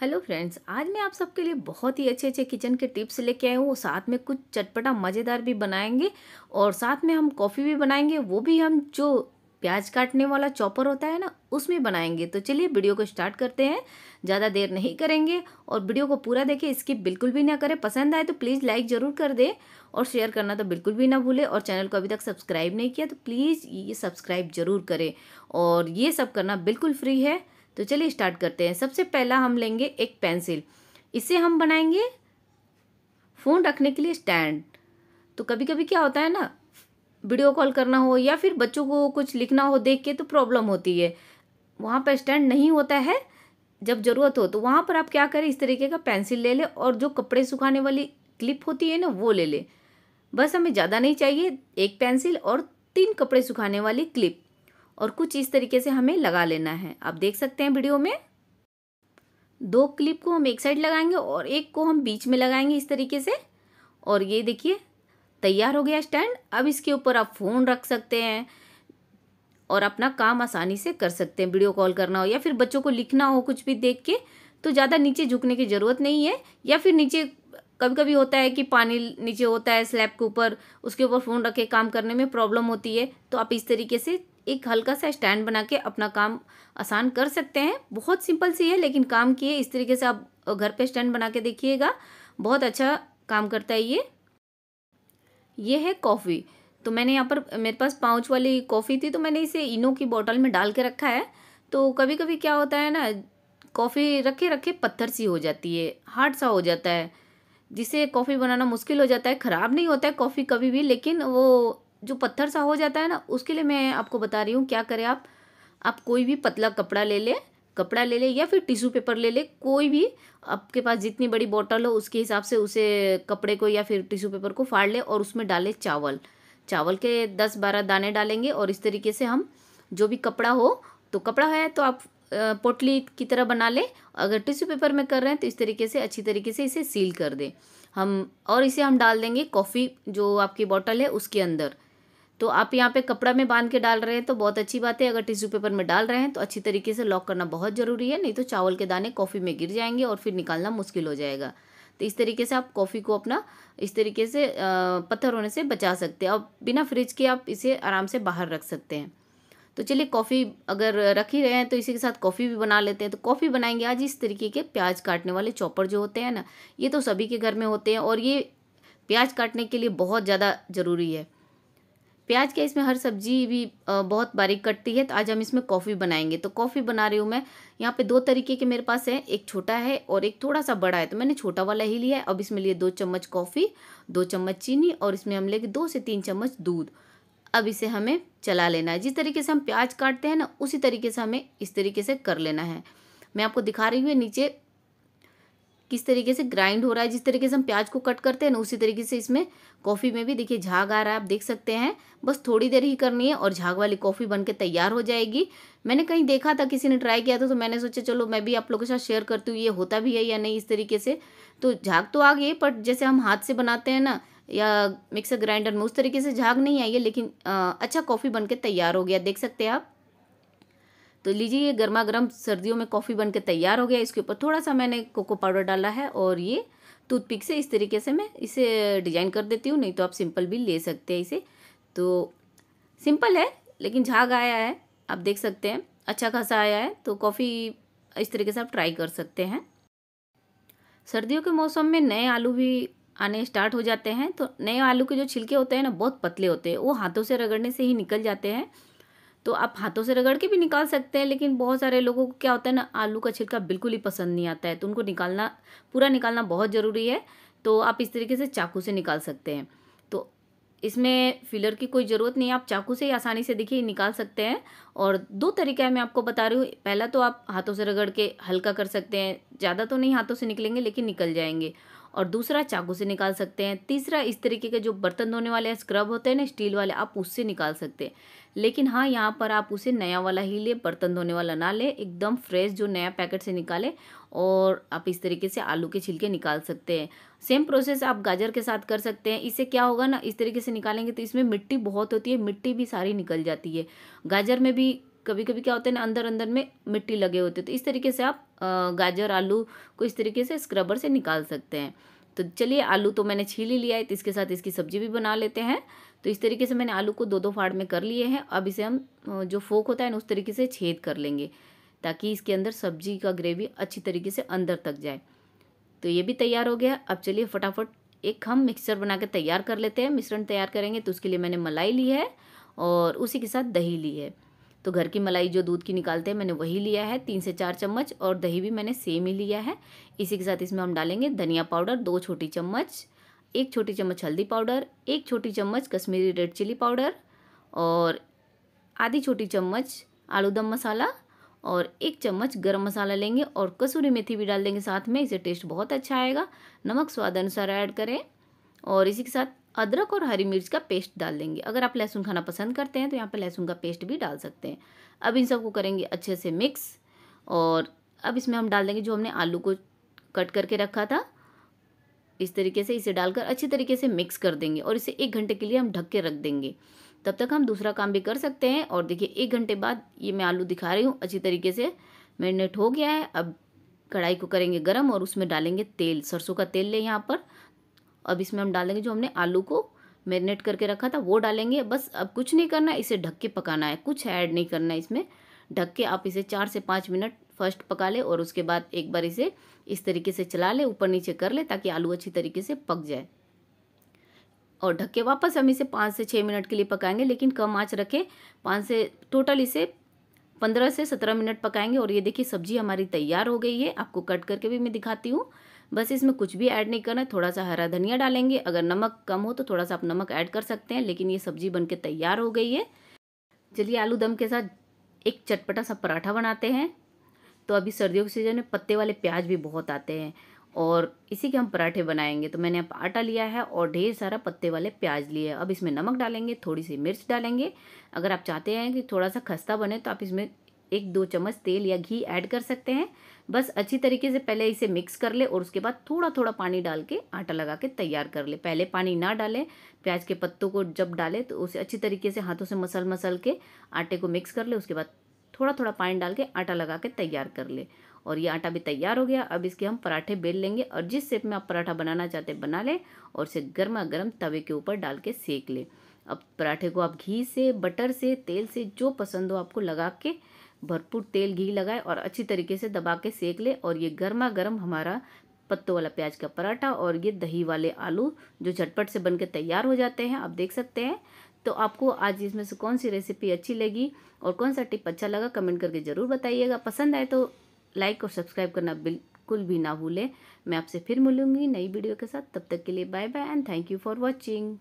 hello friends आज मैं आप सबके लिए बहुत ही अच्छे अच्छे किचन के टिप्स लेके आई हूँ साथ में कुछ चटपटा मज़ेदार भी बनाएंगे और साथ में हम कॉफ़ी भी बनाएंगे वो भी हम जो प्याज काटने वाला चॉपर होता है ना उसमें बनाएंगे तो चलिए वीडियो को स्टार्ट करते हैं ज़्यादा देर नहीं करेंगे और वीडियो को पूरा देखें इसकी बिल्कुल भी ना करें पसंद आए तो प्लीज़ लाइक ज़रूर कर दें और शेयर करना तो बिल्कुल भी ना भूलें और चैनल को अभी तक सब्सक्राइब नहीं किया तो प्लीज़ ये सब्सक्राइब ज़रूर करें और ये सब करना बिल्कुल फ्री है तो चलिए स्टार्ट करते हैं सबसे पहला हम लेंगे एक पेंसिल इसे हम बनाएंगे फ़ोन रखने के लिए स्टैंड तो कभी कभी क्या होता है ना वीडियो कॉल करना हो या फिर बच्चों को कुछ लिखना हो देख के तो प्रॉब्लम होती है वहाँ पर स्टैंड नहीं होता है जब ज़रूरत हो तो वहाँ पर आप क्या करें इस तरीके का पेंसिल ले लें और जो कपड़े सुखाने वाली क्लिप होती है ना वो ले लें बस हमें ज़्यादा नहीं चाहिए एक पेंसिल और तीन कपड़े सुखाने वाली क्लिप और कुछ इस तरीके से हमें लगा लेना है आप देख सकते हैं वीडियो में दो क्लिप को हम एक साइड लगाएंगे और एक को हम बीच में लगाएंगे इस तरीके से और ये देखिए तैयार हो गया स्टैंड अब इसके ऊपर आप फ़ोन रख सकते हैं और अपना काम आसानी से कर सकते हैं वीडियो कॉल करना हो या फिर बच्चों को लिखना हो कुछ भी देख के तो ज़्यादा नीचे झुकने की ज़रूरत नहीं है या फिर नीचे कभी कभी होता है कि पानी नीचे होता है स्लैब के ऊपर उसके ऊपर फ़ोन रख के काम करने में प्रॉब्लम होती है तो आप इस तरीके से एक हल्का सा स्टैंड बना के अपना काम आसान कर सकते हैं बहुत सिंपल सी है लेकिन काम किए इस तरीके से आप घर पे स्टैंड बना के देखिएगा बहुत अच्छा काम करता है ये ये है कॉफ़ी तो मैंने यहाँ पर मेरे पास पाउच वाली कॉफ़ी थी तो मैंने इसे इनो की बोतल में डाल के रखा है तो कभी कभी क्या होता है ना कॉफ़ी रखे रखे पत्थर सी हो जाती है हार्ड सा हो जाता है जिसे कॉफ़ी बनाना मुश्किल हो जाता है ख़राब नहीं होता है कॉफ़ी कभी भी लेकिन वो जो पत्थर सा हो जाता है ना उसके लिए मैं आपको बता रही हूँ क्या करें आप आप कोई भी पतला कपड़ा ले लें कपड़ा ले ले या फिर टिश्यू पेपर ले ले कोई भी आपके पास जितनी बड़ी बॉटल हो उसके हिसाब से उसे कपड़े को या फिर टिश्यू पेपर को फाड़ ले और उसमें डाले चावल चावल के दस बारह दाने डालेंगे और इस तरीके से हम जो भी कपड़ा हो तो कपड़ा है तो आप पोटली की तरह बना ले अगर टिश्यू पेपर में कर रहे हैं तो इस तरीके से अच्छी तरीके से इसे सील कर दें हम और इसे हम डाल देंगे कॉफ़ी जो आपकी बॉटल है उसके अंदर तो आप यहाँ पे कपड़ा में बांध के डाल रहे हैं तो बहुत अच्छी बात है अगर टिश्यू पेपर में डाल रहे हैं तो अच्छी तरीके से लॉक करना बहुत ज़रूरी है नहीं तो चावल के दाने कॉफ़ी में गिर जाएंगे और फिर निकालना मुश्किल हो जाएगा तो इस तरीके से आप कॉफ़ी को अपना इस तरीके से पत्थर होने से बचा सकते हैं और बिना फ्रिज के आप इसे आराम से बाहर रख सकते हैं तो चलिए कॉफ़ी अगर रख ही रहे हैं तो इसी के साथ कॉफ़ी भी बना लेते हैं तो कॉफ़ी बनाएंगे आज इस तरीके के प्याज काटने वाले चॉपर जो होते हैं ना ये तो सभी के घर में होते हैं और ये प्याज काटने के लिए बहुत ज़्यादा ज़रूरी है प्याज क्या इसमें हर सब्जी भी बहुत बारीक कटती है तो आज हम इसमें कॉफ़ी बनाएंगे तो कॉफ़ी बना रही हूँ मैं यहाँ पे दो तरीके के मेरे पास है एक छोटा है और एक थोड़ा सा बड़ा है तो मैंने छोटा वाला ही लिया है अब इसमें लिए दो चम्मच कॉफ़ी दो चम्मच चीनी और इसमें हम लेंगे दो से तीन चम्मच दूध अब इसे हमें चला लेना है जिस तरीके से हम प्याज काटते हैं ना उसी तरीके से हमें इस तरीके से कर लेना है मैं आपको दिखा रही हूँ नीचे किस तरीके से ग्राइंड हो रहा है जिस तरीके से हम प्याज को कट करते हैं ना उसी तरीके से इसमें कॉफ़ी में भी देखिए झाग आ रहा है आप देख सकते हैं बस थोड़ी देर ही करनी है और झाग वाली कॉफ़ी बन के तैयार हो जाएगी मैंने कहीं देखा था किसी ने ट्राई किया था तो मैंने सोचा चलो मैं भी आप लोगों के साथ शेयर करती हूँ ये होता भी है या नहीं इस तरीके से तो झाग तो आ गई बट जैसे हम हाथ से बनाते हैं ना या मिक्सर ग्राइंडर में उस तरीके से झाग नहीं आई है लेकिन अच्छा कॉफ़ी बन के तैयार हो गया देख सकते हैं आप तो लीजिए ये गर्मा गर्म सर्दियों में कॉफ़ी बन के तैयार हो गया इसके ऊपर थोड़ा सा मैंने कोको पाउडर डाला है और ये टूथपिक से इस तरीके से मैं इसे डिजाइन कर देती हूँ नहीं तो आप सिंपल भी ले सकते हैं इसे तो सिंपल है लेकिन झाग आया है आप देख सकते हैं अच्छा खासा आया है तो कॉफ़ी इस तरीके से आप ट्राई कर सकते हैं सर्दियों के मौसम में नए आलू भी आने स्टार्ट हो जाते हैं तो नए आलू के जो छिलके होते हैं ना बहुत पतले होते हैं वो हाथों से रगड़ने से ही निकल जाते हैं तो आप हाथों से रगड़ के भी निकाल सकते हैं लेकिन बहुत सारे लोगों को क्या होता है ना आलू का छिलका बिल्कुल ही पसंद नहीं आता है तो उनको निकालना पूरा निकालना बहुत ज़रूरी है तो आप इस तरीके से चाकू से निकाल सकते हैं तो इसमें फिलर की कोई ज़रूरत नहीं है आप चाकू से ही आसानी से देखिए निकाल सकते हैं और दो तरीका मैं आपको बता रही हूँ पहला तो आप हाथों से रगड़ के हल्का कर सकते हैं ज़्यादा तो नहीं हाथों से निकलेंगे लेकिन निकल जाएंगे और दूसरा चाकू से निकाल सकते हैं तीसरा इस तरीके के जो बर्तन धोने वाले स्क्रब होते हैं ना स्टील वाले आप उससे निकाल सकते हैं लेकिन हाँ यहाँ पर आप उसे नया वाला ही ले बर्तन धोने वाला ना ले एकदम फ्रेश जो नया पैकेट से निकाले और आप इस तरीके से आलू के छिलके निकाल सकते हैं सेम प्रोसेस आप गाजर के साथ कर सकते हैं इससे क्या होगा ना इस तरीके से निकालेंगे तो इसमें मिट्टी बहुत होती है मिट्टी भी सारी निकल जाती है गाजर में भी कभी कभी क्या होता है ना अंदर अंदर में मिट्टी लगे होते हैं तो इस तरीके से आप गाजर आलू को इस तरीके से स्क्रबर से निकाल सकते हैं तो चलिए आलू तो मैंने छील ही लिया है तो इसके साथ इसकी सब्जी भी बना लेते हैं तो इस तरीके से मैंने आलू को दो दो फाड़ में कर लिए हैं अब इसे हम जो फोक होता है ना उस तरीके से छेद कर लेंगे ताकि इसके अंदर सब्जी का ग्रेवी अच्छी तरीके से अंदर तक जाए तो ये भी तैयार हो गया अब चलिए फटाफट एक हम मिक्सचर बना के तैयार कर लेते हैं मिश्रण तैयार करेंगे तो उसके लिए मैंने मलाई ली है और उसी के साथ दही ली है तो घर की मलाई जो दूध की निकालते हैं मैंने वही लिया है तीन से चार चम्मच और दही भी मैंने सेम ही लिया है इसी के साथ इसमें हम डालेंगे धनिया पाउडर दो छोटी चम्मच एक छोटी चम्मच हल्दी पाउडर एक छोटी चम्मच कश्मीरी रेड चिली पाउडर और आधी छोटी चम्मच आलू दम मसाला और एक चम्मच गरम मसाला लेंगे और कसूरी मेथी भी डाल देंगे साथ में इसे टेस्ट बहुत अच्छा आएगा नमक स्वाद अनुसार ऐड करें और इसी के साथ अदरक और हरी मिर्च का पेस्ट डाल देंगे अगर आप लहसुन खाना पसंद करते हैं तो यहाँ पर लहसुन का पेस्ट भी डाल सकते हैं अब इन सबको करेंगे अच्छे से मिक्स और अब इसमें हम डाल देंगे जो हमने आलू को कट करके रखा था इस तरीके से इसे डालकर अच्छे तरीके से मिक्स कर देंगे और इसे एक घंटे के लिए हम ढक के रख देंगे तब तक हम दूसरा काम भी कर सकते हैं और देखिए एक घंटे बाद ये मैं आलू दिखा रही हूँ अच्छी तरीके से मैरिनेट हो गया है अब कढ़ाई को करेंगे गरम और उसमें डालेंगे तेल सरसों का तेल लें यहाँ पर अब इसमें हम डालेंगे जो हमने आलू को मैरिनेट करके रखा था वो डालेंगे बस अब कुछ नहीं करना इसे ढक के पकाना है कुछ ऐड नहीं करना है इसमें ढक के आप इसे चार से पाँच मिनट फर्स्ट पका ले और उसके बाद एक बार इसे इस तरीके से चला ले ऊपर नीचे कर ले ताकि आलू अच्छी तरीके से पक जाए और ढक के वापस हम इसे पाँच से छः मिनट के लिए पकाएंगे लेकिन कम आँच रखें पाँच से टोटल इसे पंद्रह से सत्रह मिनट पकाएंगे और ये देखिए सब्जी हमारी तैयार हो गई है आपको कट करके भी मैं दिखाती हूँ बस इसमें कुछ भी ऐड नहीं करना है थोड़ा सा हरा धनिया डालेंगे अगर नमक कम हो तो थोड़ा सा आप नमक ऐड कर सकते हैं लेकिन ये सब्जी बनके तैयार हो गई है चलिए आलू दम के साथ एक चटपटा सा पराठा बनाते हैं तो अभी सर्दियों के सीज़न में पत्ते वाले प्याज भी बहुत आते हैं और इसी के हम पराठे बनाएंगे तो मैंने अब आटा लिया है और ढेर सारा पत्ते वाले प्याज लिए अब इसमें नमक डालेंगे थोड़ी सी मिर्च डालेंगे अगर आप चाहते हैं कि थोड़ा सा खस्ता बने तो आप इसमें एक दो चम्मच तेल या घी ऐड कर सकते हैं बस अच्छी तरीके से पहले इसे मिक्स कर ले और उसके बाद थोड़ा थोड़ा पानी डाल के आटा लगा के तैयार कर ले पहले पानी ना डालें प्याज के पत्तों को जब डालें तो उसे अच्छी तरीके से हाथों से मसल मसल के आटे को मिक्स कर ले उसके बाद थोड़ा थोड़ा पानी डाल के आटा लगा के तैयार कर ले और ये आटा भी तैयार हो गया अब इसके हम पराठे बेल लेंगे और जिस शेप में आप पराठा बनाना चाहते हैं बना लें और इसे गर्मा गर्म तवे के ऊपर डाल के सेक लें अब पराठे को आप घी से बटर से तेल से जो पसंद हो आपको लगा के भरपूर तेल घी लगाए और अच्छी तरीके से दबा के सेक ले और ये गर्मा गर्म हमारा पत्तों वाला प्याज का पराठा और ये दही वाले आलू जो झटपट से बन तैयार हो जाते हैं आप देख सकते हैं तो आपको आज इसमें से कौन सी रेसिपी अच्छी लगी और कौन सा टिप अच्छा लगा कमेंट करके ज़रूर बताइएगा पसंद आए तो लाइक और सब्सक्राइब करना बिल्कुल भी ना भूलें मैं आपसे फिर मिलूँगी नई वीडियो के साथ तब तक के लिए bye bye and thank you for watching